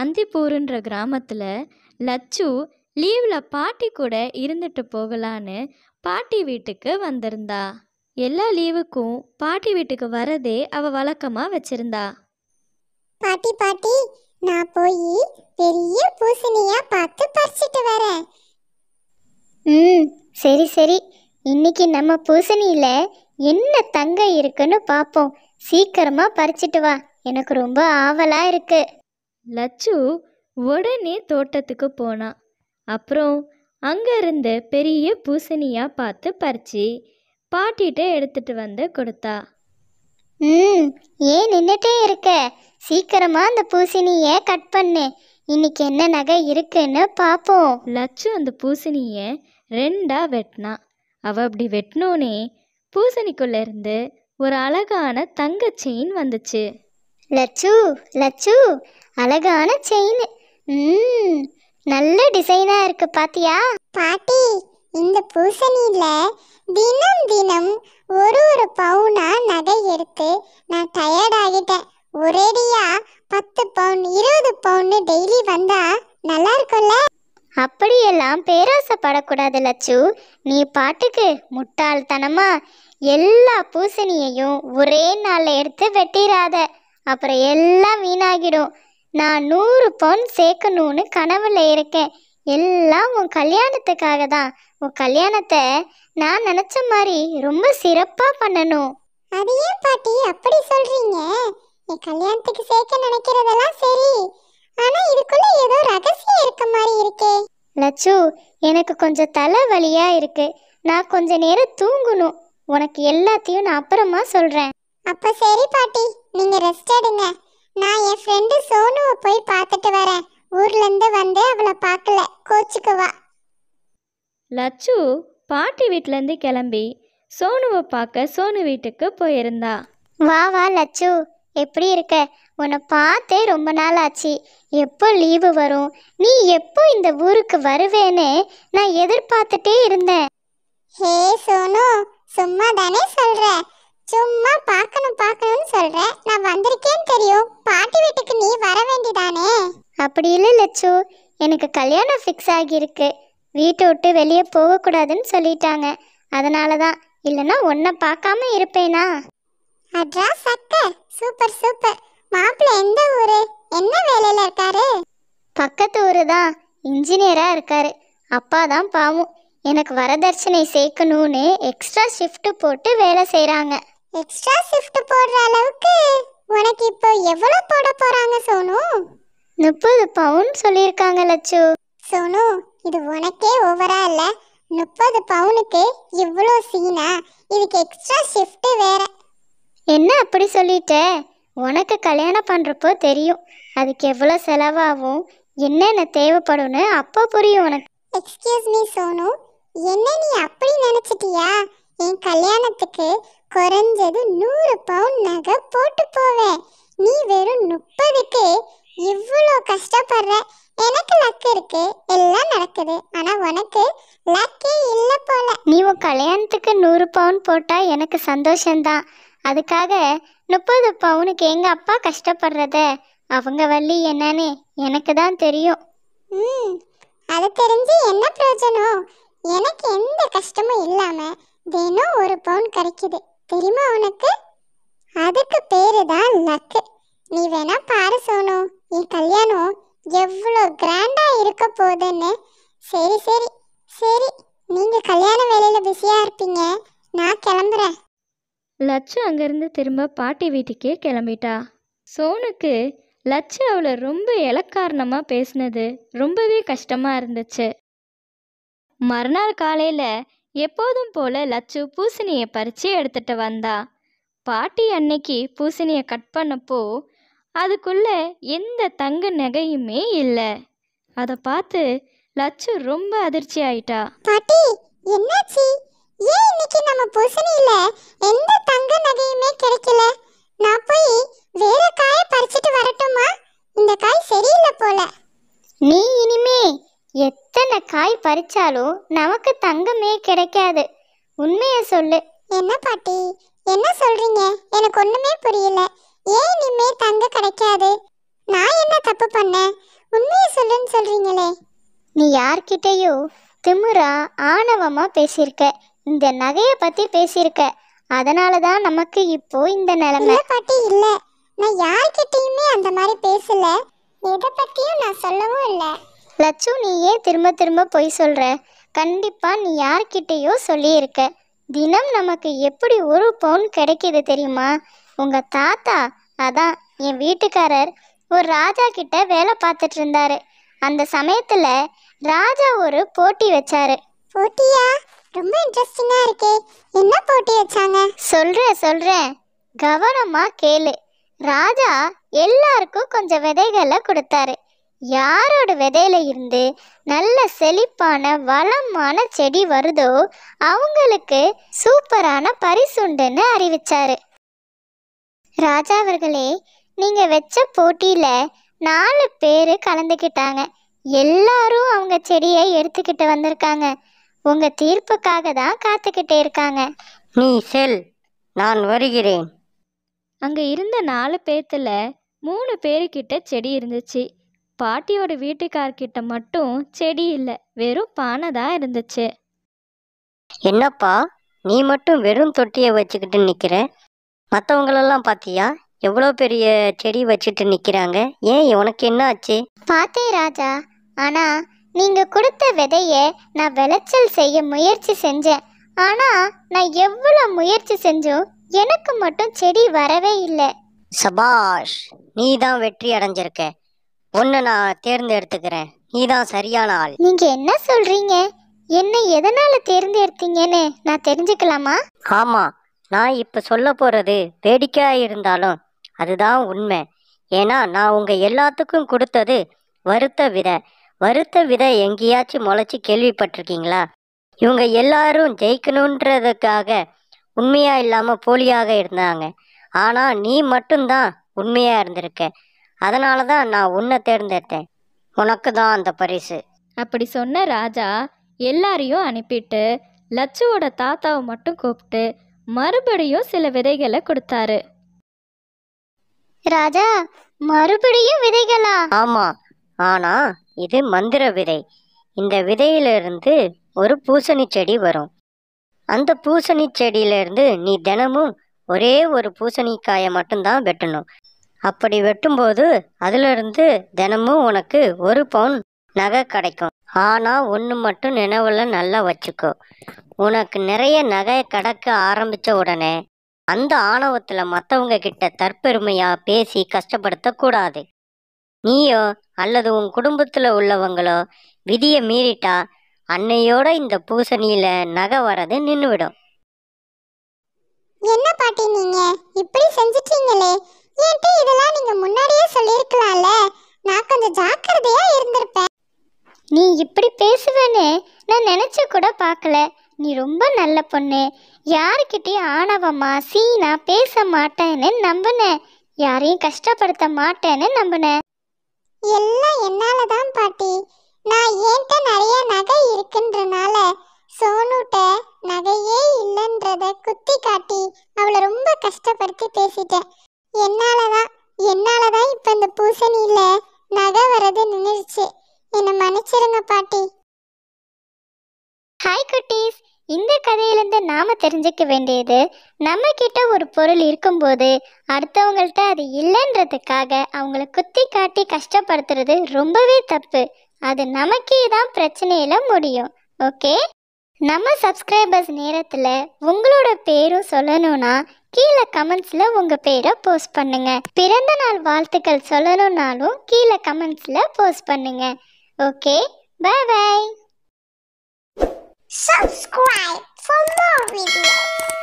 அந்திப்பூருன்ற கிராமத்தில் லச்சு லீவில் பாட்டி கூட இருந்துட்டு போகலான்னு பாட்டி வீட்டுக்கு வந்திருந்தா எல்லா லீவுக்கும் பாட்டி வீட்டுக்கு வரதே அவ வழக்கமாக வச்சிருந்தா பாட்டி பாட்டி நான் போய் பெரிய பூசணியா பார்த்து பறிச்சிட்டு வரேன் ம் சரி சரி இன்னைக்கு நம்ம பூசணியில என்ன தங்க இருக்குன்னு பார்ப்போம் சீக்கிரமா பறிச்சிட்டு வா எனக்கு ரொம்ப ஆவலா இருக்கு லச்சு உடனே தோட்டத்துக்கு போனா அப்புறம் அங்கே இருந்த பெரிய பூசணியாக பார்த்து பறிச்சு பாட்டிகிட்ட எடுத்துட்டு வந்து கொடுத்தா ம் ஏன் நின்றுட்டே இருக்க சீக்கிரமாக அந்த பூசணியை கட் பண்ணு இன்னைக்கு என்ன நகை இருக்குன்னு பார்ப்போம் லச்சு அந்த பூசணியை ரெண்டாக வெட்டினா அவள் அப்படி வெட்டினோனே பூசணிக்குள்ளேருந்து ஒரு அழகான தங்க செயின் வந்துச்சு லச்சு லச்சு அழகான செயின் ம் நல்ல டிசைனா இருக்கு பாத்தியா பாட்டி இந்த பூசணியில தினம் தினம் ஒரு ஒரு பவுனா நகை எடுத்து நான் டயர்ட் ஆகிட்டேன் ஒரேடியா பத்து பவுன் இருபது பவுன் டெய்லி வந்தா நல்லா இருக்கும்ல அப்படியெல்லாம் பேராசைப்படக்கூடாது லச்சு நீ பாட்டுக்கு முட்டாள்தனமா எல்லா பூசணியையும் ஒரே நாளில் எடுத்து வெட்டிடாத அப்புறம் எல்லாம் வீணாகிடும் நான் நூறு பவுன் சேர்க்கணும்னு கனவுல இருக்கேன் எல்லாம் உன் கல்யாணத்துக்காக தான் உன் கல்யாணத்தை நான் நினச்ச மாதிரி ரொம்ப சிறப்பாக பண்ணணும் அது ஏன் பாட்டி அப்படி சொல்றீங்க என் கல்யாணத்துக்கு சேர்க்க நினைக்கிறதெல்லாம் சரி ஆனா இதுக்குள்ள ஏதோ ரகசியம் இருக்க மாதிரி இருக்கே லட்சு எனக்கு கொஞ்சம் தலைவலியா இருக்கு நான் கொஞ்ச நேரம் தூங்கணும் உனக்கு எல்லாத்தையும் நான் அப்புறமா சொல்றேன் அப்ப சரி பாட்டி நீங்க ரெஸ்ட் எடுங்க நான் என் ஃப்ரெண்டு சோனுவை போய் பார்த்துட்டு வரேன் ஊர்லேருந்து வந்து அவளை பார்க்கல கோச்சுக்குவா லச்சு பாட்டி வீட்டிலேருந்து கிளம்பி சோனுவை பார்க்க சோனு வீட்டுக்கு போயிருந்தா வா வா லச்சு எப்படி இருக்க உன்னை பார்த்தே ரொம்ப நாள் ஆச்சு எப்போ லீவு வரும் நீ எப்போ இந்த ஊருக்கு வருவேன்னு நான் எதிர்பார்த்துட்டே இருந்தேன் ஹே சோனு சும்மா தானே சொல்கிறேன் சும்மா பார்க்கணும் பார்க்கணும்னு சொல்ற நான் வந்திருக்கேன்னு தெரியும் பாட்டி வீட்டுக்கு நீ வர வேண்டிதானே அப்படி இல்லை லட்சு எனக்கு கல்யாணம் ஃபிக்ஸ் ஆகியிருக்கு வீட்டை விட்டு வெளியே போகக்கூடாதுன்னு சொல்லிட்டாங்க அதனால தான் இல்லைன்னா உன்னை பார்க்காம இருப்பேனா அட்ரா சக்க சூப்பர் சூப்பர் மாப்பிள்ளை எந்த ஊரு என்ன வேலையில இருக்காரு பக்கத்து ஊரு தான் இன்ஜினியரா இருக்காரு அப்பா தான் பாவம் எனக்கு வரதட்சணை சேர்க்கணும்னு எக்ஸ்ட்ரா ஷிஃப்ட் போட்டு வேலை செய்கிறாங்க எக்ஸ்ட்ரா ஷிஃப்ட் போடுற அளவுக்கு உனக்கு இப்போ எவ்வளோ போட போறாங்க சோனு முப்பது பவுன் சொல்லியிருக்காங்க லட்சு சோனு இது உனக்கே ஓவரா இல்ல முப்பது பவுனுக்கு இவ்வளோ சீனா இதுக்கு எக்ஸ்ட்ரா ஷிஃப்ட் வேற என்ன அப்படி சொல்லிட்ட உனக்கு கல்யாணம் பண்ணுறப்போ தெரியும் அதுக்கு எவ்வளோ செலவாகும் என்னென்ன தேவைப்படும்னு அப்போ புரியும் உனக்கு எக்ஸ்கியூஸ் மீ சோனு என்ன நீ அப்படி நினச்சிட்டியா என் கல்யாணத்துக்கு குறைஞ்சது நூறு பவுன் நகை போட்டு போவேன் நீ வெறும் முப்பதுக்கு இவ்வளோ கஷ்டப்படுற எனக்கு லக் இருக்கு எல்லாம் நடக்குது ஆனா உனக்கு லக்கே இல்லை போல நீ உன் கல்யாணத்துக்கு நூறு பவுன் போட்டா எனக்கு சந்தோஷம்தான் அதுக்காக முப்பது பவுனுக்கு எங்க அப்பா கஷ்டப்படுறத அவங்க வள்ளி என்னன்னு எனக்கு தான் தெரியும் ம் அது தெரிஞ்சு என்ன பிரயோஜனம் எனக்கு எந்த கஷ்டமும் இல்லாம தினம் ஒரு பவுன் கிடைக்குது தெரியுமா உனக்கு அதுக்கு பேரு தான் லக்கு நீ வேணா பாரு சோனு என் கல்யாணம் எவ்வளோ கிராண்டா இருக்க போதுன்னு சரி சரி சரி நீங்க கல்யாண வேலையில பிஸியா இருப்பீங்க நான் கிளம்புறேன் லட்சு அங்கேருந்து திரும்ப பாட்டி வீட்டுக்கே கிளம்பிட்டா சோனுக்கு லட்சு அவளை ரொம்ப இலக்காரணமாக பேசினது ரொம்பவே கஷ்டமாக இருந்துச்சு மறுநாள் காலையில் எப்போதும் போல லச்சு பூசணியை பறித்து எடுத்துட்டு வந்தா பாட்டி அன்னைக்கு பூசணியை கட் பண்ணப்போ அதுக்குள்ளே எந்த தங்க நகையுமே இல்லை அதை பார்த்து லச்சு ரொம்ப அதிர்ச்சி ஆயிட்டா பாட்டி என்னாச்சு ஏன் இன்னைக்கு நம்ம பூசணியில எந்த தங்க நகையுமே கிடைக்கல நான் போய் வேற காயை பறிச்சிட்டு வரட்டுமா இந்த காய் சரியில்லை போல நீ பறிச்சாலும் நமக்கு தங்கமே கிடைக்காது உண்மைய சொல்லு என்ன பாட்டி என்ன சொல்றீங்க எனக்கு ஒண்ணுமே புரியல ஏன் இனிமே தங்க கிடைக்காது நான் என்ன தப்பு பண்ண உண்மையை சொல்லுன்னு சொல்றீங்களே நீ யார்கிட்டயோ திமுறா ஆணவமா பேசியிருக்க இந்த நகையை பத்தி பேசியிருக்க அதனால தான் நமக்கு இப்போ இந்த நிலைமை பாட்டி இல்ல நான் யார்கிட்டயுமே அந்த மாதிரி பேசல எதை பத்தியும் நான் சொல்லவும் இல்லை லட்சு நீ ஏன் திரும்ப திரும்ப பொய் சொல்கிற கண்டிப்பாக நீ யார்கிட்டேயோ சொல்லியிருக்க தினம் நமக்கு எப்படி ஒரு பவுன் கிடைக்கிது தெரியுமா உங்கள் தாத்தா அதான் என் வீட்டுக்காரர் ஒரு ராஜா கிட்ட வேலை பார்த்துட்டு இருந்தாரு அந்த சமயத்தில் ராஜா ஒரு போட்டி வச்சாரு போட்டியா ரொம்ப இன்ட்ரெஸ்டிங்காக இருக்கே என்ன போட்டி வச்சாங்க சொல்கிறேன் சொல்கிறேன் கவனமாக கேளு ராஜா எல்லாருக்கும் கொஞ்சம் விதைகளை கொடுத்தாரு யாரோட விதையில இருந்து நல்ல செழிப்பான வளமான செடி வருதோ அவங்களுக்கு சூப்பரான பரிசுண்டுன்னு அறிவிச்சாரு ராஜாவர்களே நீங்க வச்ச போட்டியில நாலு பேர் கலந்துக்கிட்டாங்க எல்லாரும் அவங்க செடியை எடுத்துக்கிட்டு வந்திருக்காங்க உங்க தீர்ப்புக்காக தான் காத்துக்கிட்டே இருக்காங்க நீ செல் நான் வருகிறேன் அங்கே இருந்த நாலு பேர்த்தில் மூணு பேருக்கிட்ட செடி இருந்துச்சு பாட்டியோட வீட்டுக்கார்கிட்ட மட்டும் செடி இல்லை வெறும் பானை தான் இருந்துச்சு என்னப்பா நீ மட்டும் வெறும் தொட்டியை வச்சுக்கிட்டு நிற்கிற மற்றவங்களெல்லாம் பார்த்தியா எவ்வளோ பெரிய செடி வச்சுட்டு நிற்கிறாங்க ஏன் உனக்கு என்ன ஆச்சு பார்த்தேன் ராஜா ஆனா நீங்க கொடுத்த விதைய நான் விளைச்சல் செய்ய முயற்சி செஞ்சேன் ஆனா நான் எவ்வளோ முயற்சி செஞ்சும் எனக்கு மட்டும் செடி வரவே இல்லை சபாஷ் நீ தான் வெற்றி அடைஞ்சிருக்க ஒன்று நான் தேர்ந்தெடுத்துக்கிறேன் நீ தான் சரியான ஆள் நீங்க என்ன சொல்றீங்க என்ன எதனால தேர்ந்தெடுத்தீங்கன்னு நான் தெரிஞ்சுக்கலாமா ஆமாம் நான் இப்போ சொல்ல போகிறது வேடிக்கையாக இருந்தாலும் அதுதான் உண்மை ஏன்னா நான் உங்கள் எல்லாத்துக்கும் கொடுத்தது வருத்த விதை வருத்த விதை எங்கேயாச்சும் முளைச்சி கேள்விப்பட்டிருக்கீங்களா இவங்க எல்லாரும் ஜெயிக்கணுன்றதுக்காக உண்மையாக இல்லாமல் போலியாக இருந்தாங்க ஆனால் நீ மட்டும்தான் உண்மையாக இருந்திருக்க அதனால தான் நான் உன்னை தேர்ந்தெடுத்தேன் உனக்கு தான் அந்த பரிசு அப்படி சொன்ன ராஜா எல்லாரையும் அனுப்பிட்டு லட்சுவோட தாத்தாவை மட்டும் கூப்பிட்டு மறுபடியும் சில விதைகளை கொடுத்தாரு ராஜா மறுபடியும் விதைகளா ஆமா ஆனா இது மந்திர விதை இந்த விதையிலிருந்து ஒரு பூசணி செடி வரும் அந்த பூசணி செடியிலிருந்து நீ தினமும் ஒரே ஒரு பூசணிக்காயை மட்டும்தான் வெட்டணும் அப்படி வெட்டும்போது அதிலிருந்து தினமும் உனக்கு ஒரு பவுன் நகை கிடைக்கும் ஆனால் ஒன்று மட்டும் நினைவுல நல்லா வச்சுக்கோ உனக்கு நிறைய நகை கிடக்க ஆரம்பித்த உடனே அந்த ஆணவத்தில் மற்றவங்க கிட்ட தற்பெருமையாக பேசி கஷ்டப்படுத்தக்கூடாது நீயோ அல்லது உன் குடும்பத்தில் உள்ளவங்களோ விதியை மீறிட்டா அன்னையோட இந்த பூசணியில நகை வரது நின்றுவிடும் என்ன பாட்டி நீங்க இப்படி செஞ்சிட்டீங்களே ஏன்ட்டு இதெல்லாம் நீங்க முன்னாடியே சொல்லியிருக்கலாம்ல நான் கொஞ்சம் ஜாக்கிரதையா இருந்திருப்பேன் நீ இப்படி பேசுவேன்னு நான் நினைச்ச கூட பார்க்கல நீ ரொம்ப நல்ல பொண்ணு யாருக்கிட்டேயும் ஆணவமா சீனா பேச மாட்டேன்னு நம்பினேன் யாரையும் கஷ்டப்படுத்த மாட்டேன்னு நம்பினேன் எல்லாம் என்னால தான் பாட்டி நான் ஏன்ட்ட நிறைய நகை இருக்குன்றனால சோனுட்ட நகையே இல்லைன்றத குத்தி காட்டி அவளை ரொம்ப கஷ்டப்படுத்தி பேசிட்டேன் என்னாலதான் என்னாலதான் இப்ப இந்த பூசணியில நகை வர்றது நின்றுச்சு என்னை மன்னிச்சிருங்க பாட்டி ஹாய் குட்டீஸ் இந்த கதையிலேருந்து நாம் தெரிஞ்சுக்க வேண்டியது நம்ம கிட்ட ஒரு பொருள் இருக்கும்போது அடுத்தவங்கள்ட்ட அது இல்லைன்றதுக்காக அவங்கள குத்தி காட்டி கஷ்டப்படுத்துறது ரொம்பவே தப்பு அது நமக்கே தான் பிரச்சனையில் முடியும் ஓகே நம்ம சப்ஸ்கிரைபர்ஸ் நேரத்தில் உங்களோட பேரும் சொல்லணும்னா கீழே கமெண்ட்ஸில் உங்கள் பேரை போஸ்ட் பண்ணுங்கள் பிறந்த நாள் வாழ்த்துக்கள் சொல்லணும்னாலும் கீழே கமெண்ட்ஸில் போஸ்ட் பண்ணுங்கள் okay bye bye Subscribe for more videos.